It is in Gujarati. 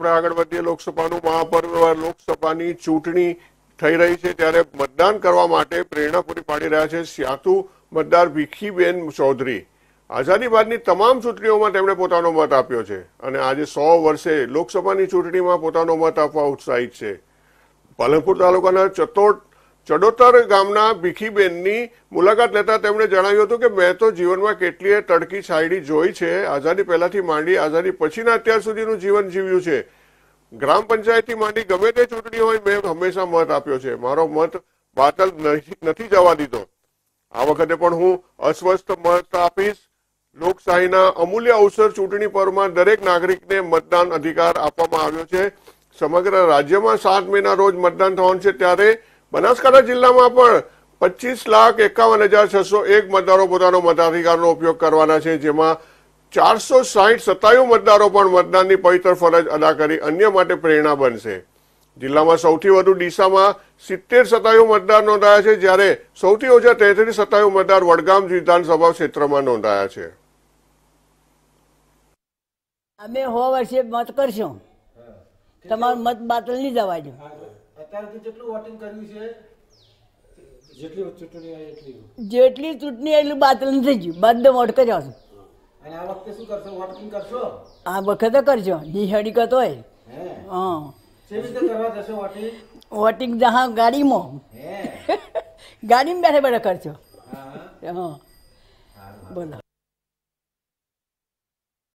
આપણે આગળ વધીએ લોકસભાનું મહાપર્વ લોકસભાની ચૂંટણી થઈ રહી છે ત્યારે મતદાન કરવા માટે પ્રેરણા પૂરી પાડી રહ્યા છે સ્યાતુ મતદાર ભીખીબેન ચૌધરી આઝાદી બાદની તમામ ચૂંટણીઓમાં તેમણે પોતાનો મત આપ્યો છે અને આજે સો વર્ષે લોકસભાની ચૂંટણીમાં પોતાનો મત આપવા ઉત્સાહિત છે પાલનપુર તાલુકાના ચતોટ ચડોતર ગામના ભીખીબેનની મુલાકાત લેતા તેમણે જણાવ્યું હતું કે મેં તો જીવનમાં કેટલીય તડકી સાયડી જોઈ છે આઝાદી પહેલાથી માંડી આઝાદી પછીના અત્યાર સુધીનું જીવન જીવ્યું છે ગ્રામ પંચાયતથી માંડી ગમે તે ચૂંટણી હોય મેં હંમેશા મત આપ્યો છે મારો મત બાતલ નથી જવા દીધો આ વખતે પણ હું અસ્વસ્થ મત આપીશ લોકશાહીના અમૂલ્ય અવસર ચૂંટણી પરમાં દરેક નાગરિકને મતદાન અધિકાર આપવામાં આવ્યો છે સમગ્ર રાજ્યમાં સાત મેના રોજ મતદાન થવાનું છે ત્યારે બનાસકાંઠા જિલ્લામાં પણ પચીસ લાખ એકાવન હજાર છસો એક મતદારો પોતાનો મતાધિકારનો ઉપયોગ કરવાના છે જેમાં ચારસો સાહીઠ સત્તાયુ મતદારો પણ મતદાનની પવિત્ર ફરજ અદા કરી અન્ય માટે પ્રેરણા બનશે જિલ્લામાં સૌથી વધુ ડીસામાં સિત્તેર સત્તાયુ મતદાર નોંધાયા છે જ્યારે સૌથી ઓછા તેત્રીસ સત્તાયુ મતદાર વડગામ વિધાનસભા ક્ષેત્રમાં નોંધાયા છે અમે હો વર્ષે મત કરશું તમારું મત બાતલ નહીં જવા જેટલી ચૂંટણી આવી એટલી એટલું બાતલ થઈ ગયું બંધ વોટ કર્યો અને આ વખતે શું કરશો વોટિંગ કરશો આ વખતે કરજો દિહાડી કતો હોય હા વોટિંગ વોટિંગ જહા ગાડીમાં ગાડીમાં બેઠે બેઠે કરજો હા બોલો